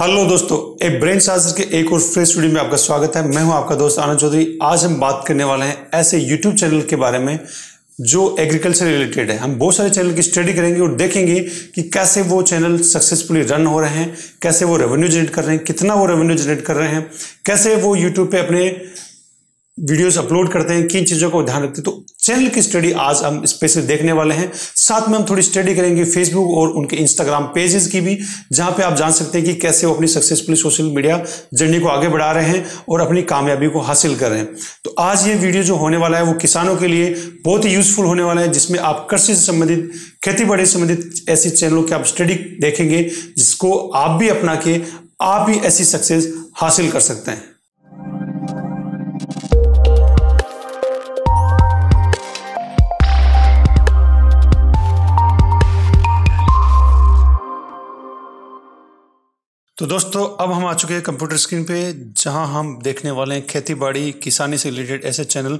hello दोस्तों एक brain साजर के एक और फ्रेश वीडियो में आपका स्वागत है मैं हूं आपका दोस्त आनंद चौधरी आज हम बात करने वाले हैं ऐसे यूट्यूब चैनल के बारे में जो एग्रीकल्चर रिलेटेड है हम बहुत सारे चैनल की स्टडी करेंगे और देखेंगे कि कैसे वो चैनल सक्सेसफुली रन हो रहे हैं कैसे वो रेवेन्यू जनरेट कर रहे हैं कितना वो रेवेन्यू जनरेट कर रहे हैं कैसे वो यूट्यूब पर अपने वीडियोस अपलोड करते हैं किन चीज़ों को ध्यान रखते हैं तो चैनल की स्टडी आज हम स्पेशल देखने वाले हैं साथ में हम थोड़ी स्टडी करेंगे फेसबुक और उनके इंस्टाग्राम पेजेस की भी जहां पे आप जान सकते हैं कि कैसे वो अपनी सक्सेसफुली सोशल मीडिया जर्नी को आगे बढ़ा रहे हैं और अपनी कामयाबी को हासिल कर रहे हैं तो आज ये वीडियो जो होने वाला है वो किसानों के लिए बहुत ही यूजफुल होने वाला है जिसमें आप कृषि से संबंधित खेती बाड़ी से संबंधित ऐसे चैनलों की आप स्टडी देखेंगे जिसको आप भी अपना के आप ही ऐसी सक्सेस हासिल कर सकते हैं तो दोस्तों अब हम आ चुके हैं कंप्यूटर स्क्रीन पे जहां हम देखने वाले हैं खेती बाड़ी किसानी से रिलेटेड ऐसे चैनल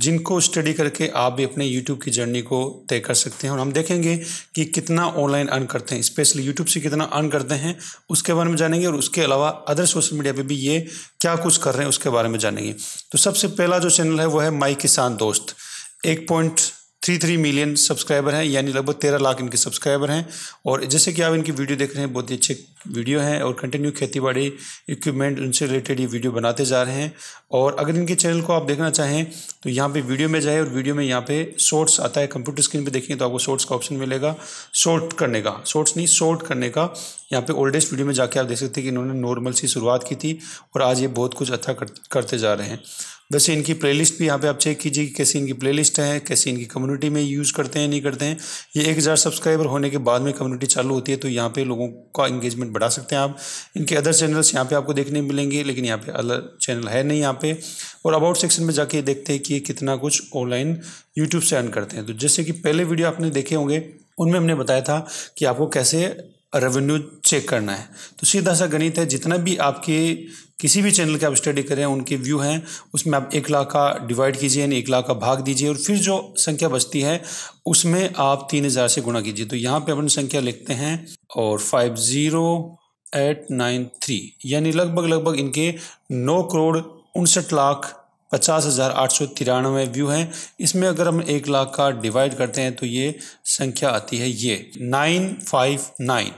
जिनको स्टडी करके आप भी अपने यूट्यूब की जर्नी को तय कर सकते हैं और हम देखेंगे कि कितना ऑनलाइन अर्न करते हैं स्पेशली यूट्यूब से कितना अर्न करते हैं उसके बारे में जानेंगे और उसके अलावा अदर सोशल मीडिया पर भी ये क्या कुछ कर रहे हैं उसके बारे में जानेंगे तो सबसे पहला जो चैनल है वो है माई किसान दोस्त एक point three three million subscriber हैं यानी लगभग तेरह लाख इनके सब्सक्राइबर हैं और जैसे कि आप इनकी वीडियो देख रहे हैं बहुत ही अच्छे वीडियो हैं और कंटिन्यू खेती बाड़ी इक्विपमेंट उनसे रिलेटेड ये वीडियो बनाते जा रहे हैं और अगर इनके चैनल को आप देखना चाहें तो यहाँ पे वीडियो में जाए और वीडियो में यहाँ पे शॉर्ट्स आता है कंप्यूटर स्क्रीन पर देखेंगे तो आपको शॉर्ट्स का ऑप्शन मिलेगा शॉर्ट करने का शॉर्ट्स नहीं शॉर्ट करने का यहाँ पर ओल्डेस्ट वीडियो में जाके आप देख सकते हैं कि इन्होंने नॉर्मल सी शुरुआत की थी और आज ये बहुत कुछ अच्छा करते जा रहे हैं वैसे इनकी प्लेलिस्ट भी यहाँ पे आप चेक कीजिए कि कैसी इनकी प्लेलिस्ट है कैसी इनकी कम्युनिटी में यूज़ करते हैं नहीं करते हैं ये एक हज़ार सब्सक्राइबर होने के बाद में कम्युनिटी चालू होती है तो यहाँ पे लोगों का इंगेजमेंट बढ़ा सकते हैं आप इनके अदर चैनल्स यहाँ पे आपको देखने मिलेंगे लेकिन यहाँ पे अलग चैनल है नहीं यहाँ पे और अबाउट सेक्शन में जाके देखते हैं कि ये कितना कुछ ऑनलाइन यूट्यूब से अर्न करते हैं तो जैसे कि पहले वीडियो आपने देखे होंगे उनमें हमने बताया था कि आपको कैसे रेवेन्यू चेक करना है तो सीधा सा गणित है जितना भी आपके किसी भी चैनल के आप स्टडी करें उनके व्यू हैं उसमें आप एक लाख का डिवाइड कीजिए यानी एक लाख का भाग दीजिए और फिर जो संख्या बचती है उसमें आप तीन हज़ार से गुणा कीजिए तो यहाँ पे अपन संख्या लिखते हैं और five zero eight nine three यानी लगभग लगभग इनके नौ करोड़ उनसठ लाख पचास हज़ार आठ सौ तिरानवे व्यू हैं इसमें अगर हम एक लाख का डिवाइड करते हैं तो ये संख्या आती है ये नाइन फाइव नाइन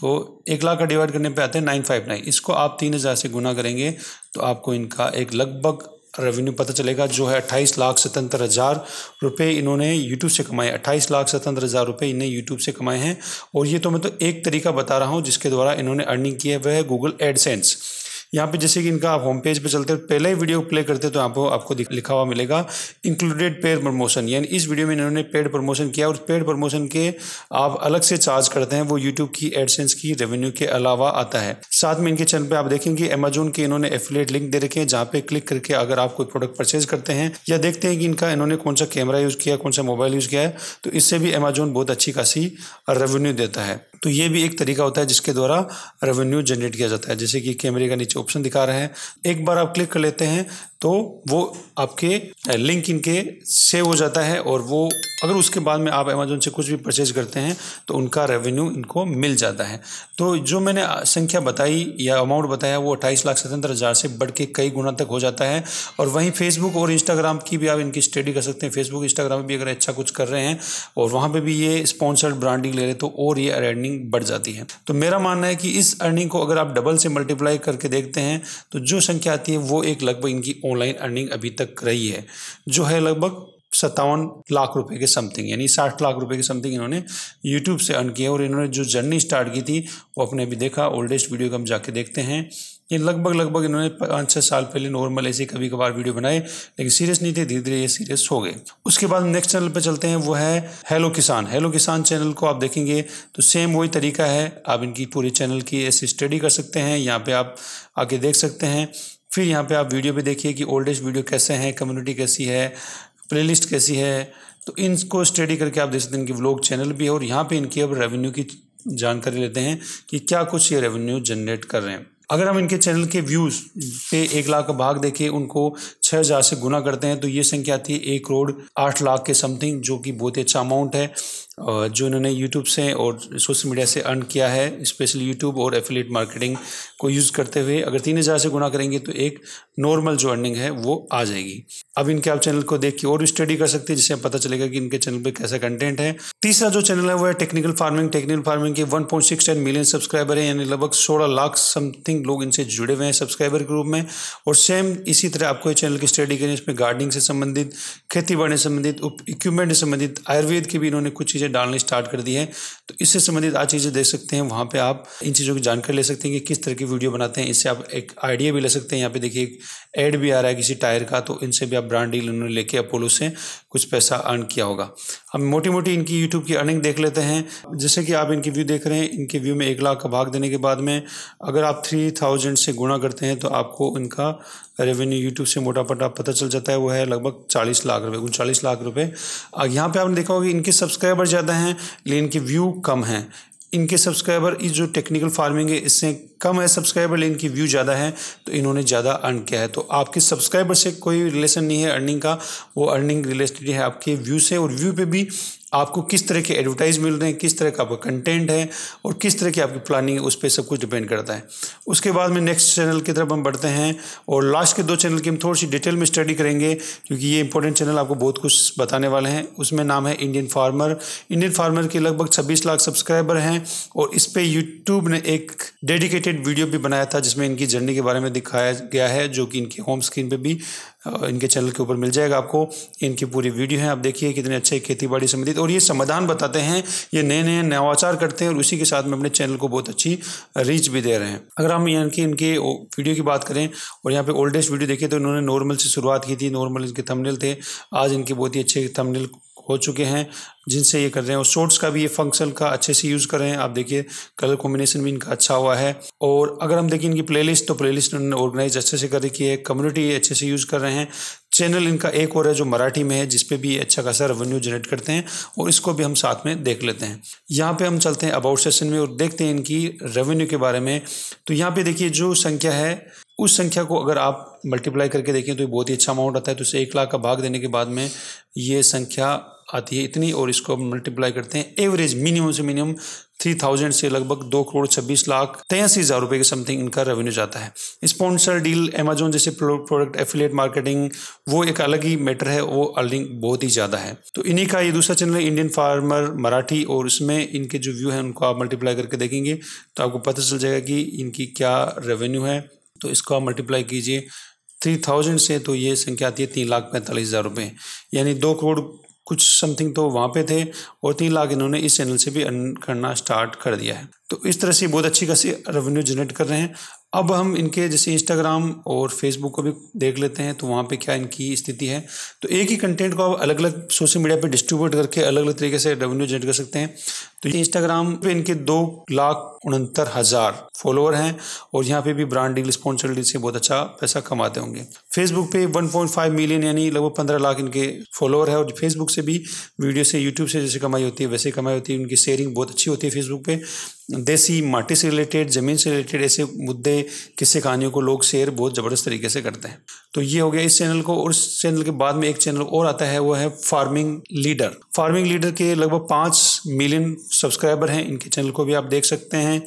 तो एक लाख का डिवाइड करने पे आते हैं नाइन फाइव नाइन इसको आप तीन हज़ार से गुना करेंगे तो आपको इनका एक लगभग रेवेन्यू पता चलेगा जो है अट्ठाईस लाख सतहत्तर हज़ार रुपये इन्होंने यूट्यूब से कमाए अट्ठाईस लाख सतहत्तर हज़ार रुपये इन्हें यूट्यूब से कमाए हैं और ये तो मैं तो एक तरीका बता रहा हूँ जिसके द्वारा इन्होंने अर्निंग की है वह है गूगल एडसेंस यहाँ पे जैसे कि इनका आप होम पेज पे चलते हो पहला ही वीडियो प्ले करते तो आपको आपको लिखा हुआ मिलेगा इंक्लूडेड पेड प्रमोशन यानी इस वीडियो में इन्होंने पेड प्रमोशन किया और पेड प्रमोशन के आप अलग से चार्ज करते हैं वो यूट्यूब की एडसेंस की रेवेन्यू के अलावा आता है साथ में इनके चैनल पर आप देखेंगे अमेजोन के इन्होंने एफिलेट लिंक दे रखे हैं जहाँ पे क्लिक करके अगर आप कोई प्रोडक्ट परचेज करते हैं या देखते हैं कि इनका इन्होंने कौन सा कैमरा यूज़ किया कौन सा मोबाइल यूज़ किया है तो इससे भी अमेजोन बहुत अच्छी खासी रेवेन्यू देता है तो ये भी एक तरीका होता है जिसके द्वारा रेवेन्यू जनरेट किया जाता है जैसे कि कैमरे का नीचे ऑप्शन दिखा रहे हैं एक बार आप क्लिक कर लेते हैं तो वो आपके लिंक इनके सेव हो जाता है और वो अगर उसके बाद में आप अमेजोन से कुछ भी परचेज करते हैं तो उनका रेवेन्यू इनको मिल जाता है तो जो मैंने संख्या बताई या अमाउंट बताया वो अट्ठाईस लाख सतहत्तर हज़ार से बढ़ के कई गुना तक हो जाता है और वहीं फेसबुक और इंस्टाग्राम की भी आप इनकी स्टडी कर सकते हैं फेसबुक इंस्टाग्राम भी अगर अच्छा कुछ कर रहे हैं और वहाँ पर भी ये स्पॉन्सर्ड ब्रांडिंग ले रहे तो और ये अर्निंग बढ़ जाती है तो मेरा मानना है कि इस अर्निंग को अगर आप डबल से मल्टीप्लाई करके देखते हैं तो जो संख्या आती है वो एक लगभग इनकी ऑनलाइन अर्निंग अभी तक रही है जो है लगभग सत्तावन लाख रुपए के समथिंग यानी साठ लाख रुपए के समथिंग इन्होंने यूट्यूब से अर्न किया और इन्होंने जो जर्नी स्टार्ट की थी वो अपने अभी देखा ओल्डेस्ट वीडियो को हम जाके देखते हैं ये लगभग लगभग इन्होंने पाँच छः साल पहले नॉर्मल ऐसे कभी कभार वीडियो बनाए लेकिन सीरियस नहीं थे धीरे धीरे ये सीरियस हो गए उसके बाद नेक्स्ट चैनल पे चलते हैं वो है हेलो किसान हेलो किसान चैनल को आप देखेंगे तो सेम वही तरीका है आप इनकी पूरी चैनल की ऐसे स्टडी कर सकते हैं यहाँ पे आप आके देख सकते हैं फिर यहाँ पे आप वीडियो पे देखिए कि ओल्डेस्ट वीडियो कैसे हैं कम्युनिटी कैसी है प्लेलिस्ट कैसी है तो इनको स्टडी करके आप देख सकते हैं इनकी व्लॉग चैनल भी है और यहाँ पे इनकी अब रेवेन्यू की जानकारी लेते हैं कि क्या कुछ ये रेवेन्यू जनरेट कर रहे हैं अगर हम इनके चैनल के व्यूज़ पे एक लाख का भाग देखें उनको छह हज़ार से गुना करते हैं तो ये संख्या थी एक करोड़ आठ लाख के समथिंग जो कि बहुत ही अच्छा अमाउंट है जो इन्होंने यूट्यूब से और सोशल मीडिया से अर्न किया है स्पेशली यूट्यूब और एफिलेट मार्केटिंग को यूज़ करते हुए अगर तीन हज़ार से गुना करेंगे तो एक नॉर्मल जो अर्निंग है वो आ जाएगी अब इनके आप चैनल को देख के और स्टडी कर सकते हैं जिससे पता चलेगा कि इनके चैनल पर कैसा कंटेंट है तीसरा जो चैनल है वो है टेक्निकल फार्मिंग टेक्निकल फार्मिंग के वन मिलियन सब्सक्राइबर हैं यानी लगभग सोलह लाख समथिंग लोग इनसे जुड़े हुए हैं सब्सक्राइबर रूप में और सेम इसी तरह आपको ये चैनल की स्टडी करी उसमें गार्डनिंग से संबंधित खेती बाड़ी से संबंधित उप इक्विपमेंट से संबंधित आयुर्वेद की भी इन्होंने कुछ चीज़ें डालनी स्टार्ट कर दी हैं तो इससे संबंधित आज चीज़ें देख सकते हैं वहाँ पर आप इन चीज़ों की जानकारी ले सकते हैं कि किस तरह की वीडियो बनाते हैं इससे आप एक आइडिया भी ले सकते हैं यहाँ पर देखिए एक एड भी आ रहा है किसी टायर का तो इनसे भी आप ब्रांड डील उन्होंने लेके अपोलो से कुछ पैसा अर्न किया होगा अब मोटी मोटी इनकी यूट्यूब की अर्निंग देख लेते हैं जैसे कि आप इनकी व्यू देख रहे हैं इनके व्यू में एक लाख का भाग देने के बाद में अगर आप थ्री थाउजेंड से गुणा करते हैं तो आपको इनका रेवेन्यू यूट्यूब से मोटा फटाफट आप पता चल जाता है वो है लगभग चालीस लाख रुपये उनचालीस लाख रुपये यहाँ पे आपने देखा होगा इनके सब्सक्राइबर ज़्यादा हैं लेकिन इनके व्यू कम हैं इनके सब्सक्राइबर इस जो टेक्निकल फार्मिंग है इससे कम है सब्सक्राइबर लेकिन इनकी व्यू ज़्यादा है तो इन्होंने ज़्यादा अर्न किया है तो आपके सब्सक्राइबर से कोई रिलेशन नहीं है अर्निंग का वो अर्निंग रिलेटेड है आपके व्यू से और व्यू पे भी आपको किस तरह के एडवर्टाइज मिल रहे हैं किस तरह का आपका कंटेंट है और किस तरह की आपकी प्लानिंग है उस पर सब कुछ डिपेंड करता है उसके बाद में नेक्स्ट चैनल की तरफ हम बढ़ते हैं और लास्ट के दो चैनल की हम थोड़ी सी डिटेल में स्टडी करेंगे क्योंकि ये इंपॉर्टेंट चैनल आपको बहुत कुछ बताने वाले हैं उसमें नाम है इंडियन फार्मर इंडियन फार्मर के लगभग छब्बीस लाख सब्सक्राइबर हैं और इस पर यूट्यूब ने एक डेडिकेटेड वीडियो भी बनाया था जिसमें इनकी जर्नी के बारे में दिखाया गया है जो कि इनकी होम स्क्रीन पर भी इनके चैनल के ऊपर मिल जाएगा आपको इनकी पूरी वीडियो है आप देखिए कितने अच्छे खेती बाड़ी संबंधित और ये समाधान बताते हैं ये नए नए नवाचार करते हैं और उसी के साथ में अपने चैनल को बहुत अच्छी रीच भी दे रहे हैं अगर हम यहाँ की इनकी वीडियो की बात करें और यहाँ पे ओल्ड एज वीडियो देखें तो इन्होंने नॉर्मल से शुरुआत की थी नॉर्मल इनके थमनिल थे आज इनके बहुत ही अच्छे थमनिल हो चुके हैं जिनसे ये कर रहे हैं और शॉर्ट्स का भी ये फंक्शन का अच्छे से यूज़ कर रहे हैं आप देखिए कलर कॉम्बिनेशन भी इनका अच्छा हुआ है और अगर हम देखें इनकी प्लेलिस्ट तो प्लेलिस्ट उन्होंने ऑर्गेनाइज अच्छे से कर रखी है कम्युनिटी अच्छे से यूज़ कर रहे हैं चैनल इनका एक और है जो मराठी में है जिसपे भी अच्छा खासा रेवेन्यू जनरेट करते हैं और इसको भी हम साथ में देख लेते हैं यहाँ पे हम चलते हैं अबाउट सेशन में और देखते हैं इनकी रेवेन्यू के बारे में तो यहाँ पे देखिए जो संख्या है उस संख्या को अगर आप मल्टीप्लाई करके देखें तो ये बहुत ही अच्छा अमाउंट आता है तो इसे एक लाख का भाग देने के बाद में ये संख्या आती है इतनी और इसको हम मल्टीप्लाई करते हैं एवरेज मिनिमम से मिनिमम थ्री थाउजेंड से लगभग दो करोड़ छब्बीस लाख तेयासी हज़ार रुपये के समथिंग इनका रेवेन्यू जाता है स्पॉन्सर डील अमेजोन जैसे प्रोडक्ट एफिलेट मार्केटिंग वो एक अलग ही मैटर है वो अर्निंग बहुत ही ज़्यादा है तो इन्हीं का ये दूसरा चैनल है इंडियन फार्मर मराठी और इसमें इनके जो व्यू है उनको आप मल्टीप्लाई करके देखेंगे तो आपको पता चल जाएगा कि इनकी क्या रेवेन्यू है तो इसको आप मल्टीप्लाई कीजिए थ्री थाउजेंड से तो ये संख्या आती है तीन लाख पैंतालीस हज़ार रुपये यानी दो करोड़ कुछ समथिंग तो वहाँ पे थे और तीन लाख इन्होंने इस चैनल से भी अर्न करना स्टार्ट कर दिया है तो इस तरह से बहुत अच्छी खासी रेवेन्यू जनरेट कर रहे हैं अब हम इनके जैसे इंस्टाग्राम और फेसबुक को भी देख लेते हैं तो वहाँ पे क्या इनकी स्थिति है तो एक ही कंटेंट को आप अलग अलग सोशल मीडिया पे डिस्ट्रीब्यूट करके अलग अलग तरीके से रेवेन्यू जनरेट कर सकते हैं तो इंस्टाग्राम पे इनके दो लाख उनहत्तर हज़ार फॉलोअर हैं और यहाँ पे भी ब्रांड डील स्पॉन्सर डील से बहुत अच्छा पैसा कमाते होंगे फेसबुक पे 1.5 मिलियन यानी लगभग 15 लाख इनके फॉलोअर है और फेसबुक से भी वीडियो से यूट्यूब से जैसे कमाई होती है वैसे कमाई होती है उनकी शेयरिंग बहुत अच्छी होती है फेसबुक पे देसी माटी से रिलेटेड ज़मीन से रिलेटेड ऐसे मुद्दे किस्से कहानियों को लोग शेयर बहुत ज़बरदस्त तरीके से करते हैं तो ये हो गया इस चैनल को और इस चैनल के बाद में एक चैनल और आता है वो है फार्मिंग लीडर फार्मिंग लीडर के लगभग पाँच मिलियन सब्सक्राइबर हैं इनके चैनल को भी आप देख सकते हैं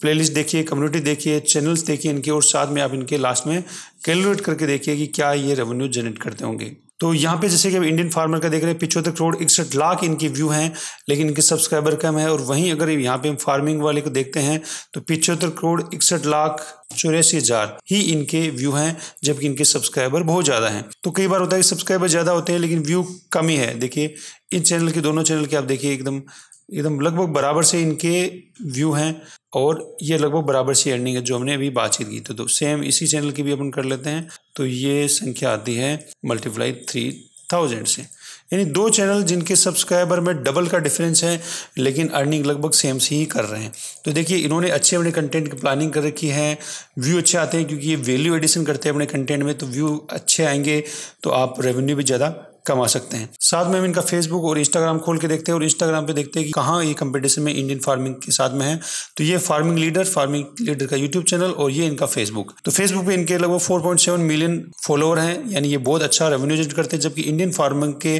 प्लेलिस्ट देखिए कम्युनिटी देखिए चैनल्स देखिए इनके और साथ में आप इनके लास्ट में कैलकुलेट करके देखिए कि क्या ये रेवेन्यू जनरेट करते होंगे तो यहाँ पे जैसे कि अब इंडियन फार्मर का देख रहे हैं पिछहत्तर करोड़ इकसठ लाख इनके व्यू हैं लेकिन इनके सब्सक्राइबर कम है और वहीं अगर यहाँ पे हम फार्मिंग वाले को देखते हैं तो पिछहत्तर करोड़ इकसठ लाख चौरासी हजार ही इनके व्यू हैं जबकि इनके सब्सक्राइबर बहुत ज़्यादा हैं तो कई बार होता है कि सब्सक्राइबर ज़्यादा होते हैं लेकिन व्यू कम ही है देखिए इन चैनल के दोनों चैनल के आप देखिए एकदम एकदम लगभग बराबर से इनके व्यू हैं और ये लगभग बराबर से एंडिंग है जो हमने अभी बातचीत की तो, तो सेम इसी चैनल की भी अपन कर लेते हैं तो ये संख्या आती है मल्टीप्लाई थ्री थाउजेंड से यानी दो चैनल जिनके सब्सक्राइबर में डबल का डिफरेंस है लेकिन अर्निंग लगभग सेम सी ही कर रहे हैं तो देखिए इन्होंने अच्छे अपने कंटेंट की प्लानिंग कर रखी है व्यू अच्छे आते हैं क्योंकि ये वैल्यू एडिशन करते हैं अपने कंटेंट में तो व्यू अच्छे आएंगे तो आप रेवेन्यू भी ज़्यादा कमा सकते हैं साथ में हम इनका फेसबुक और इंस्टाग्राम खोल के देखते हैं और इंस्टाग्राम पे देखते हैं कि कहाँ ये कंपटीशन में इंडियन फार्मिंग के साथ में है तो ये फार्मिंग लीडर फार्मिंग लीडर का यूट्यूब चैनल और ये इनका फेसबुक तो फेसबुक पे इनके लगभग four point seven million follower हैं यानी ये बहुत अच्छा रेवेन्यू जनरेट करते हैं जबकि इंडियन फार्मिंग के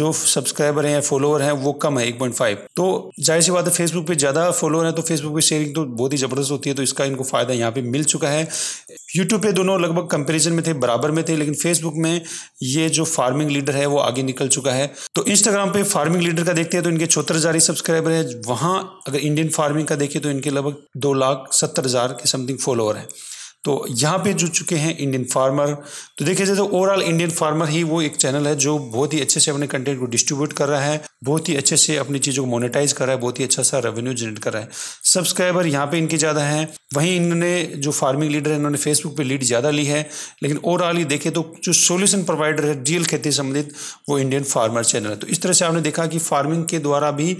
जो सब्सक्राइबर हैं फॉलोअर हैं वो कम है एक पॉइंट फाइव तो जाहिर सी बात है फेसबुक पर ज़्यादा फॉलोअर है तो फेसबुक पर शेयरिंग तो बहुत ही ज़बरदस्त होती है तो इसका इनको फ़ायदा यहाँ पे मिल चुका है यूट्यूब पे दोनों लगभग कंपेरिजन में थे बराबर में थे लेकिन फेसबुक में ये जो फार्मिंग लीडर है वो आगे निकल चुका चुका है तो इंस्टाग्राम पे फार्मिंग लीडर का देखते हैं तो इनके छोत्तर हजार ही सब्सक्राइबर है वहां अगर इंडियन फार्मिंग का देखें तो इनके लगभग दो लाख सत्तर हजार के समथिंग फॉलोअर हैं तो यहाँ पे जुड़ चुके हैं इंडियन फार्मर तो देखिए जाए तो ओवरऑल इंडियन फार्मर ही वो एक चैनल है जो बहुत ही अच्छे से अपने कंटेंट को डिस्ट्रीब्यूट कर रहा है बहुत ही अच्छे से अपनी चीज़ों को मोनेटाइज कर रहा है बहुत ही अच्छा सा रेवेन्यू जनरेट कर रहा है सब्सक्राइबर यहाँ पे इनके ज़्यादा हैं वहीं इन्होंने जो फार्मिंग लीडर है इन्होंने फेसबुक पर लीड ज़्यादा ली है लेकिन ओवरऑल ही देखें तो जो सोल्यूशन प्रोवाइडर है डीएल खेती संबंधित वो इंडियन फार्मर चैनल है तो इस तरह से आपने देखा कि फार्मिंग के द्वारा भी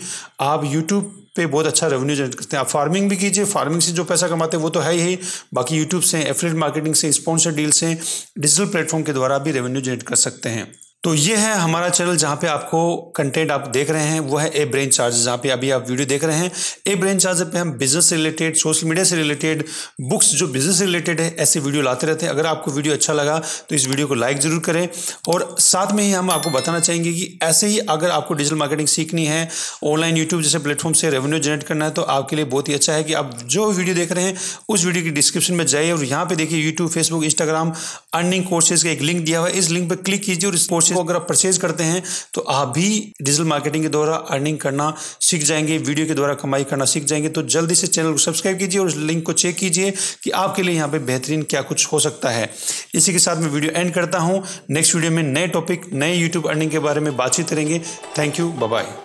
आप यूट्यूब पे बहुत अच्छा रेवेन्यू जनरेट करते हैं आप फार्मिंग भी कीजिए फार्मिंग से जो पैसा कमाते हैं वो तो है ही बाकी यूट्यूब से एफिलेट मार्केटिंग से स्पॉन्सर डील से डिजिटल प्लेटफॉर्म के द्वारा भी रेवेन्यू जनरेट कर सकते हैं तो ये है हमारा चैनल जहाँ पे आपको कंटेंट आप देख रहे हैं वो है ए ब्रेन चार्ज जहाँ पे अभी आप वीडियो देख रहे हैं ए ब्रेन चार्ज पे हम बिजनेस से रिलेटेड सोशल मीडिया से रिलेटेड बुक्स जो बिजनेस से रिलेटेड है ऐसे वीडियो लाते रहते हैं अगर आपको वीडियो अच्छा लगा तो इस वीडियो को लाइक ज़रूर करें और साथ में ही हम आपको बताना चाहेंगे कि ऐसे ही अगर आपको डिजिटल मार्केटिंग सीखनी है ऑनलाइन यूट्यूब जैसे प्लेटफॉर्म से रेवेन्यू जनरेट करना है तो आपके लिए बहुत ही अच्छा है कि आप जो वीडियो देख रहे हैं उस वीडियो की डिस्क्रिप्शन में जाइए और यहाँ पर देखिए YouTube Facebook Instagram earning courses का एक लिंक दिया हुआ है इस लिंक पर क्लिक कीजिए और इस कोर्स कोर्सेज को अगर आप परचेज करते हैं तो आप भी डिजिटल मार्केटिंग के द्वारा अर्निंग करना सीख जाएंगे वीडियो के द्वारा कमाई करना सीख जाएंगे तो जल्दी से चैनल को सब्सक्राइब कीजिए और उस लिंक को चेक कीजिए कि आपके लिए यहाँ पे बेहतरीन क्या कुछ हो सकता है इसी के साथ मैं वीडियो एंड करता हूँ नेक्स्ट वीडियो में नए टॉपिक नए यूट्यूब अर्निंग के बारे में बातचीत करेंगे थैंक यू बाय